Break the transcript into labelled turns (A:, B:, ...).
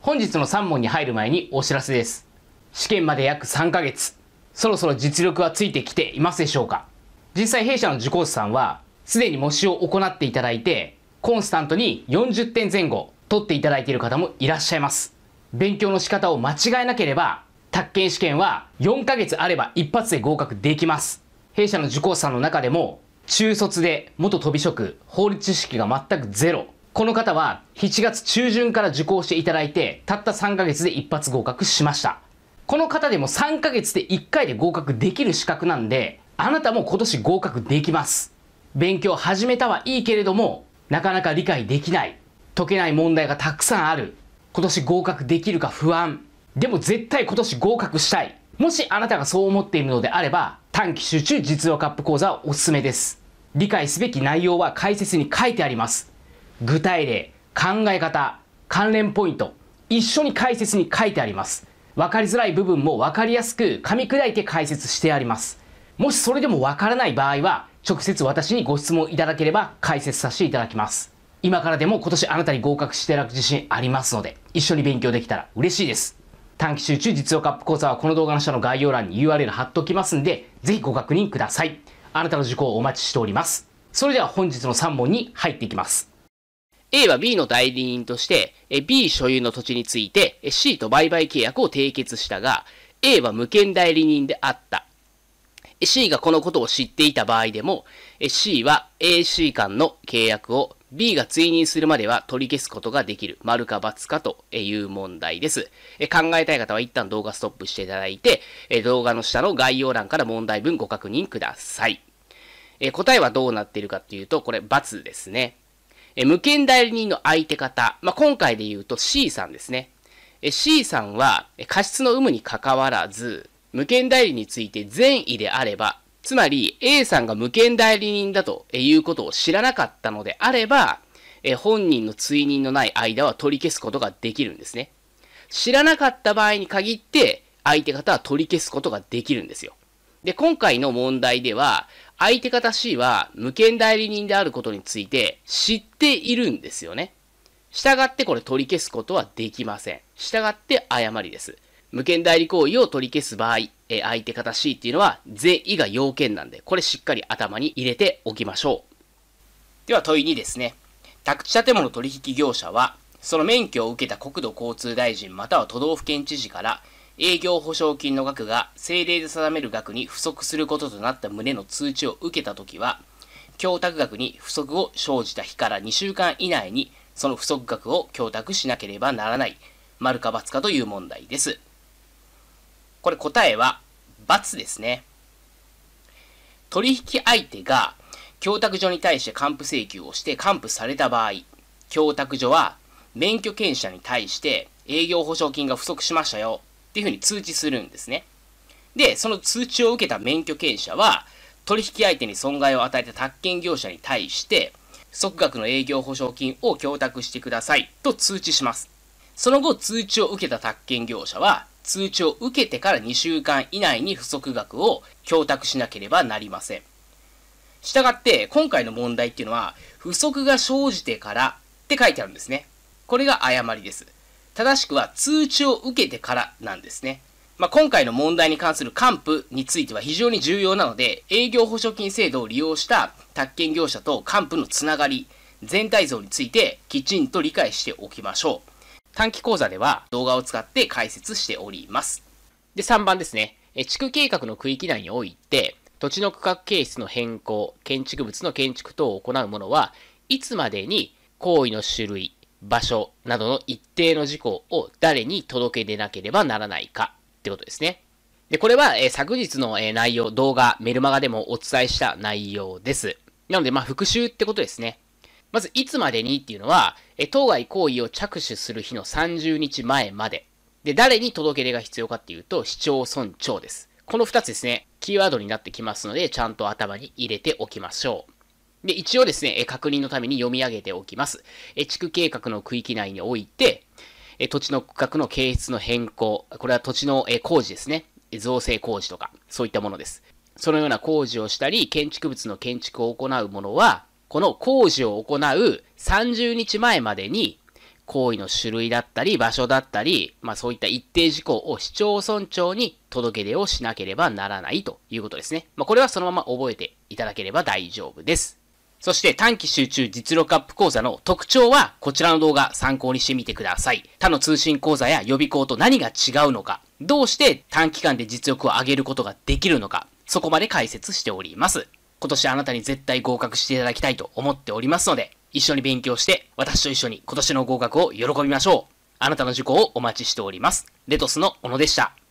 A: 本日の3問に入る前にお知らせです。試験まで約3ヶ月、そろそろ実力はついてきていますでしょうか実際弊社の受講師さんは、すでに模試を行っていただいて、コンスタントに40点前後取っていただいている方もいらっしゃいます。勉強の仕方を間違えなければ、宅建試験は4ヶ月あれば一発で合格できます。弊社の受講者の中でも、中卒で元飛び職、法律知識が全くゼロ。この方は7月中旬から受講していただいて、たった3ヶ月で一発合格しました。この方でも3ヶ月で1回で合格できる資格なんで、あなたも今年合格できます。勉強始めたはいいけれども、なかなか理解できない。解けない問題がたくさんある。今年合格できるか不安。でも絶対今年合格したい。もしあなたがそう思っているのであれば、短期集中実用カップ講座はおすすめです。理解すべき内容は解説に書いてあります。具体例、考え方、関連ポイント、一緒に解説に書いてあります。分かりづらい部分も分かりやすく噛み砕いて解説してあります。もしそれでも分からない場合は、直接私にご質問いただければ解説させていただきます。今からでも今年あなたに合格していただく自信ありますので、一緒に勉強できたら嬉しいです。短期集中実用カップ講座はこの動画の下の概要欄に URL 貼っておきますんで、ぜひご確認ください。あなたの受講をお待ちしております。それでは本日の3問に入っていきます。A は B の代理人として、B 所有の土地について C と売買契約を締結したが、A は無権代理人であった。C がこのことを知っていた場合でも、C は AC 間の契約を B が追認するまでは取り消すことができる。丸か×かという問題です。考えたい方は一旦動画ストップしていただいて、動画の下の概要欄から問題文ご確認ください。答えはどうなっているかっていうと、これ×ですね。無権代理人の相手方。まあ、今回で言うと C さんですね。C さんは過失の有無に関わらず、無権代理について善意であればつまり A さんが無権代理人だということを知らなかったのであれば、え本人の追認のない間は取り消すことができるんですね。知らなかった場合に限って、相手方は取り消すことができるんですよ。で、今回の問題では、相手方 C は無権代理人であることについて知っているんですよね。従ってこれ取り消すことはできません。従って誤りです。無権代理行為を取り消す場合、え相手方 C っていうのは、善意が要件なんで、これしっかり頭に入れておきましょう。では問い2ですね。宅地建物取引業者は、その免許を受けた国土交通大臣または都道府県知事から、営業保証金の額が政令で定める額に不足することとなった旨の通知を受けたときは、供託額に不足を生じた日から2週間以内に、その不足額を供託しなければならない、丸か×かという問題です。これ答えは、×ですね。取引相手が、供託所に対して還付請求をして還付された場合、供託所は免許権者に対して営業保証金が不足しましたよっていうふうに通知するんですね。で、その通知を受けた免許権者は、取引相手に損害を与えた宅建業者に対して、即額の営業保証金を供託してくださいと通知します。その後、通知を受けた宅建業者は、通知を受けてから2週間以内に不足額を供託しなければなりません。したがって、今回の問題っていうのは、不足が生じてからって書いてあるんですね。これが誤りです。正しくは通知を受けてからなんですね。まあ、今回の問題に関する還付については非常に重要なので、営業保証金制度を利用した宅建業者と還付のつながり、全体像についてきちんと理解しておきましょう。短期講座では動画を使って解説しております。で、3番ですね。地区計画の区域内において、土地の区画形質の変更、建築物の建築等を行うものは、いつまでに行為の種類、場所などの一定の事項を誰に届け出なければならないかってことですね。で、これは、え昨日の、え内容、動画、メルマガでもお伝えした内容です。なので、まあ、復習ってことですね。まず、いつまでにっていうのは、え当該行為を着手する日の30日前まで。で、誰に届け出が必要かっていうと、市町村長です。この2つですね、キーワードになってきますので、ちゃんと頭に入れておきましょう。で、一応ですね、確認のために読み上げておきます。地区計画の区域内において、土地の区画の形質の変更、これは土地の工事ですね。造成工事とか、そういったものです。そのような工事をしたり、建築物の建築を行うものは、この工事を行う30日前までに、行為の種類だったり、場所だったり、まあそういった一定事項を市町村長に届け出をしなければならないということですね。まあこれはそのまま覚えていただければ大丈夫です。そして短期集中実力アップ講座の特徴はこちらの動画参考にしてみてください。他の通信講座や予備校と何が違うのか、どうして短期間で実力を上げることができるのか、そこまで解説しております。今年あなたに絶対合格していただきたいと思っておりますので、一緒に勉強して、私と一緒に今年の合格を喜びましょう。あなたの受講をお待ちしております。レトスの小野でした。